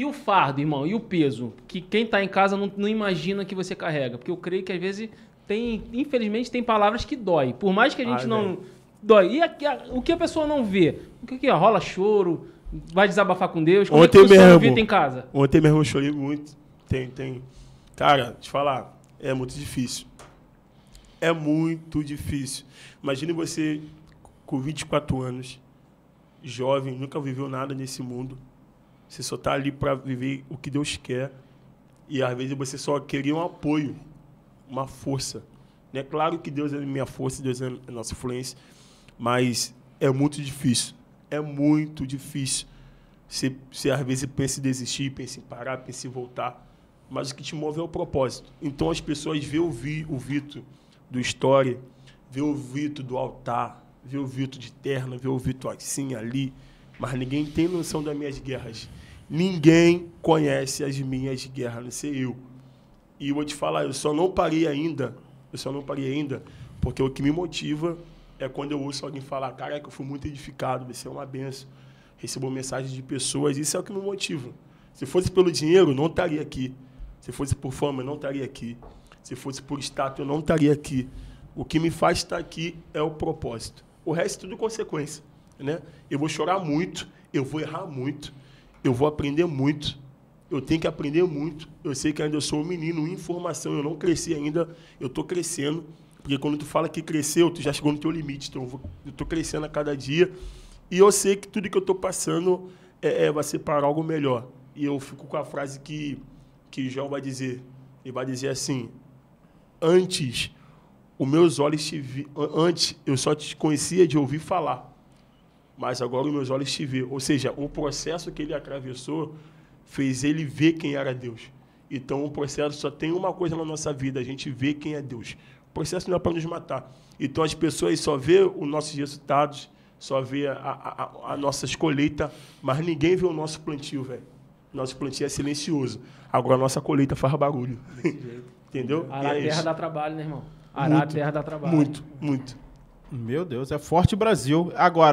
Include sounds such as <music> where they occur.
E o fardo, irmão, e o peso, que quem está em casa não, não imagina que você carrega. Porque eu creio que às vezes tem, infelizmente, tem palavras que dói. Por mais que a gente Ai, ah, é não. Bem. Dói. E a, a, o que a pessoa não vê? O que, que é? rola choro? Vai desabafar com Deus? Como ontem é que mesmo. em casa? Ontem mesmo eu chorei muito. Tem, tem. Cara, te falar, é muito difícil. É muito difícil. Imagine você com 24 anos, jovem, nunca viveu nada nesse mundo. Você só está ali para viver o que Deus quer. E às vezes você só queria um apoio, uma força. É né? claro que Deus é minha força, Deus é a nossa influência, mas é muito difícil. É muito difícil. Você, você às vezes pensa em desistir, pensa em parar, pensa em voltar. Mas o que te move é o propósito. Então as pessoas vê o, o Vitor do Story, vê o Vitor do altar, vê o Vitor de terno, vê o Vitor assim, ali mas ninguém tem noção das minhas guerras. Ninguém conhece as minhas guerras, não sei eu. E eu vou te falar, eu só não parei ainda, eu só não parei ainda, porque o que me motiva é quando eu ouço alguém falar, caraca, eu fui muito edificado, você é uma benção. Recebo mensagens de pessoas, isso é o que me motiva. Se fosse pelo dinheiro, eu não estaria aqui. Se fosse por fama, eu não estaria aqui. Se fosse por status, eu não estaria aqui. O que me faz estar aqui é o propósito. O resto é tudo consequência né? Eu vou chorar muito, eu vou errar muito, eu vou aprender muito, eu tenho que aprender muito. Eu sei que ainda eu sou um menino informação eu não cresci ainda, eu estou crescendo. Porque quando tu fala que cresceu, tu já chegou no teu limite. Então, eu estou crescendo a cada dia. E eu sei que tudo que eu estou passando é, é, vai ser para algo melhor. E eu fico com a frase que, que João vai dizer. Ele vai dizer assim, antes, os meus olhos te vi, antes eu só te conhecia de ouvir falar mas agora os meus olhos te vê. Ou seja, o processo que ele atravessou fez ele ver quem era Deus. Então, o processo só tem uma coisa na nossa vida, a gente vê quem é Deus. O processo não é para nos matar. Então, as pessoas só vê os nossos resultados, só vê a, a, a nossas mas ninguém vê o nosso plantio, velho. Nosso plantio é silencioso. Agora, a nossa colheita faz barulho. <laughs> Entendeu? A é terra dá trabalho, né, irmão? Arar muito, terra dá trabalho. Muito, muito. Meu Deus, é forte Brasil. Agora...